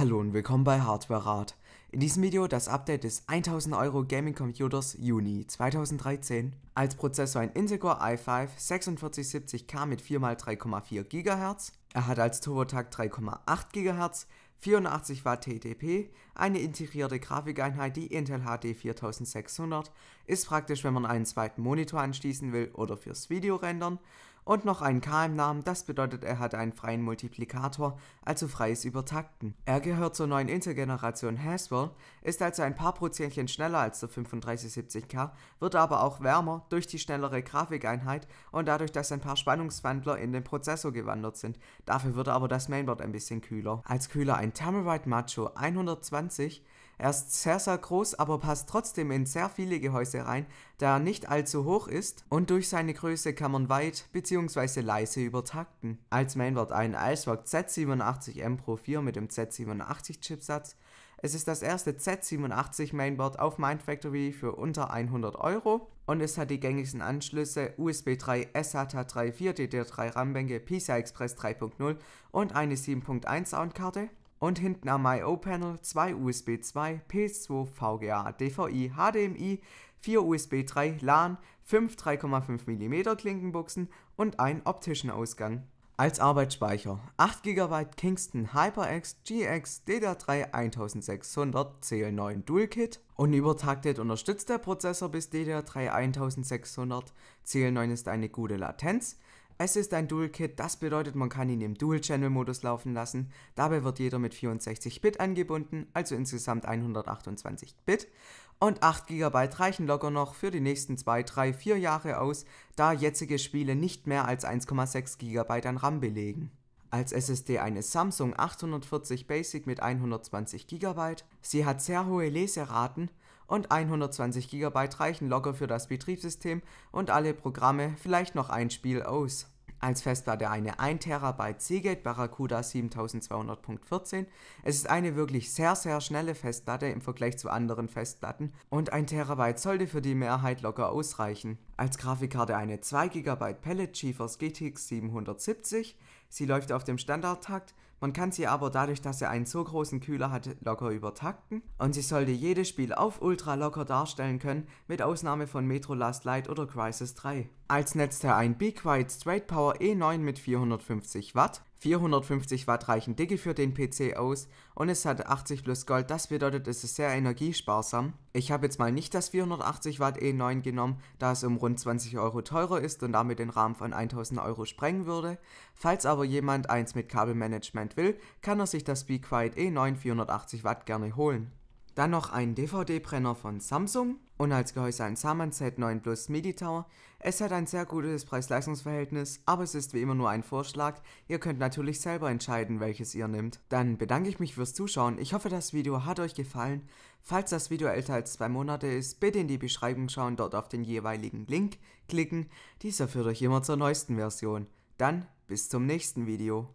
Hallo und willkommen bei Hardware Rat. In diesem Video das Update des 1000 Euro Gaming Computers Juni 2013. Als Prozessor ein Integer i5 4670K mit 4x3,4 GHz. Er hat als Turbotakt 3,8 GHz, 84 Watt TDP, eine integrierte Grafikeinheit, die Intel HD 4600, ist praktisch, wenn man einen zweiten Monitor anschließen will oder fürs Video rendern und noch einen K im Namen, das bedeutet, er hat einen freien Multiplikator, also freies Übertakten. Er gehört zur neuen Intel-Generation Haswell, ist also ein paar Prozentchen schneller als der 3570K, wird aber auch wärmer durch die schnellere Grafikeinheit und dadurch, dass ein paar Spannungswandler in den Prozessor gewandert sind. Dafür wird aber das Mainboard ein bisschen kühler. Als Kühler ein Terabyte Macho 120 er ist sehr, sehr groß, aber passt trotzdem in sehr viele Gehäuse rein, da er nicht allzu hoch ist und durch seine Größe kann man weit bzw. leise übertakten. Als Mainboard ein Icework Z87M Pro 4 mit dem Z87 Chipsatz. Es ist das erste Z87 Mainboard auf Mindfactory für unter 100 Euro und es hat die gängigsten Anschlüsse USB 3, SATA 3, 4 DDR3 RAM-Bänke, PCI Express 3.0 und eine 7.1 Soundkarte und hinten am I.O.-Panel 2 USB 2, PS2, VGA, DVI, HDMI, 4 USB 3, LAN, 5 3,5 mm Klinkenbuchsen und einen optischen Ausgang. Als Arbeitsspeicher 8 GB Kingston HyperX GX DDR3 1600 CL9 Dual-Kit und übertaktet unterstützt der Prozessor bis DDR3 1600. CL9 ist eine gute Latenz. Es ist ein Dual-Kit, das bedeutet, man kann ihn im Dual-Channel-Modus laufen lassen. Dabei wird jeder mit 64-Bit angebunden, also insgesamt 128-Bit. Und 8 GB reichen locker noch für die nächsten 2, 3, 4 Jahre aus, da jetzige Spiele nicht mehr als 1,6 GB an RAM belegen. Als SSD eine Samsung 840 Basic mit 120 GB. Sie hat sehr hohe Leseraten und 120 GB reichen locker für das Betriebssystem und alle Programme, vielleicht noch ein Spiel aus. Als Festplatte eine 1 TB Seagate Barracuda 7200.14. Es ist eine wirklich sehr, sehr schnelle Festplatte im Vergleich zu anderen Festplatten und 1 TB sollte für die Mehrheit locker ausreichen. Als Grafikkarte eine 2 GB Pellet GeForce GTX 770, Sie läuft auf dem Standardtakt, man kann sie aber dadurch, dass er einen so großen Kühler hat, locker übertakten und sie sollte jedes Spiel auf Ultra locker darstellen können, mit Ausnahme von Metro Last Light oder Crisis 3. Als Netzteil ein Be Quiet Straight Power E9 mit 450 Watt 450 Watt reichen dicke für den PC aus und es hat 80 plus Gold, das bedeutet es ist sehr energiesparsam. Ich habe jetzt mal nicht das 480 Watt E9 genommen, da es um rund 20 Euro teurer ist und damit den Rahmen von 1000 Euro sprengen würde. Falls aber jemand eins mit Kabelmanagement will, kann er sich das BeQuiet E9 480 Watt gerne holen. Dann noch ein DVD-Brenner von Samsung und als Gehäuse ein Samen Z9 Plus MIDI Tower. Es hat ein sehr gutes Preis-Leistungs-Verhältnis, aber es ist wie immer nur ein Vorschlag. Ihr könnt natürlich selber entscheiden, welches ihr nehmt. Dann bedanke ich mich fürs Zuschauen. Ich hoffe, das Video hat euch gefallen. Falls das Video älter als zwei Monate ist, bitte in die Beschreibung schauen, dort auf den jeweiligen Link klicken. Dieser führt euch immer zur neuesten Version. Dann bis zum nächsten Video.